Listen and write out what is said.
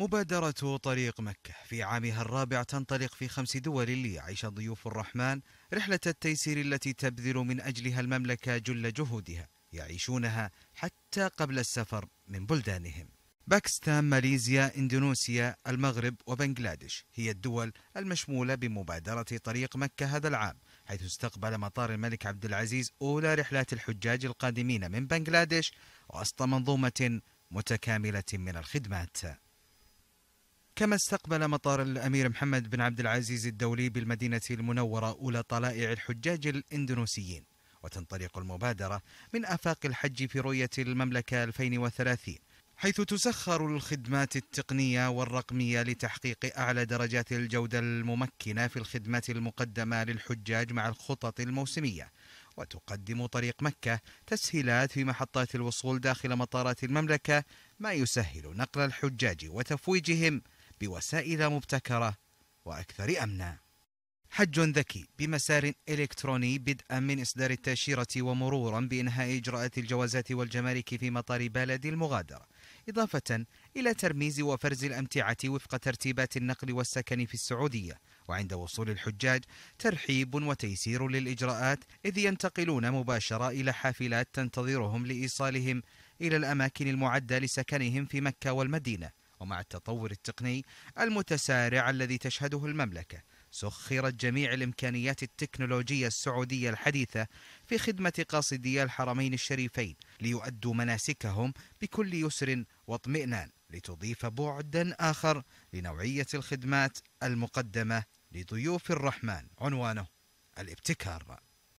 مبادرة طريق مكة في عامها الرابع تنطلق في خمس دول ليعيش ضيوف الرحمن رحلة التيسير التي تبذل من أجلها المملكة جل جهودها يعيشونها حتى قبل السفر من بلدانهم باكستان، ماليزيا، اندونوسيا، المغرب وبنغلاديش هي الدول المشمولة بمبادرة طريق مكة هذا العام حيث استقبل مطار الملك عبد العزيز أولى رحلات الحجاج القادمين من بنغلاديش وسط منظومة متكاملة من الخدمات كما استقبل مطار الأمير محمد بن عبد العزيز الدولي بالمدينة المنورة أولى طلائع الحجاج الإندونيسيين وتنطلق المبادرة من آفاق الحج في رؤية المملكة 2030 حيث تسخر الخدمات التقنية والرقمية لتحقيق أعلى درجات الجودة الممكنة في الخدمات المقدمة للحجاج مع الخطط الموسمية وتقدم طريق مكة تسهيلات في محطات الوصول داخل مطارات المملكة ما يسهل نقل الحجاج وتفويجهم بوسائل مبتكرة وأكثر أمنا حج ذكي بمسار إلكتروني بدءا من إصدار التأشيرة ومرورا بإنهاء إجراءات الجوازات والجمارك في مطار بلد المغادرة إضافة إلى ترميز وفرز الأمتعة وفق ترتيبات النقل والسكن في السعودية وعند وصول الحجاج ترحيب وتيسير للإجراءات إذ ينتقلون مباشرة إلى حافلات تنتظرهم لإيصالهم إلى الأماكن المعدة لسكنهم في مكة والمدينة ومع التطور التقني المتسارع الذي تشهده المملكة سخرت جميع الإمكانيات التكنولوجية السعودية الحديثة في خدمة قاصدي الحرمين الشريفين ليؤدوا مناسكهم بكل يسر واطمئنان لتضيف بعدا آخر لنوعية الخدمات المقدمة لضيوف الرحمن عنوانه الابتكار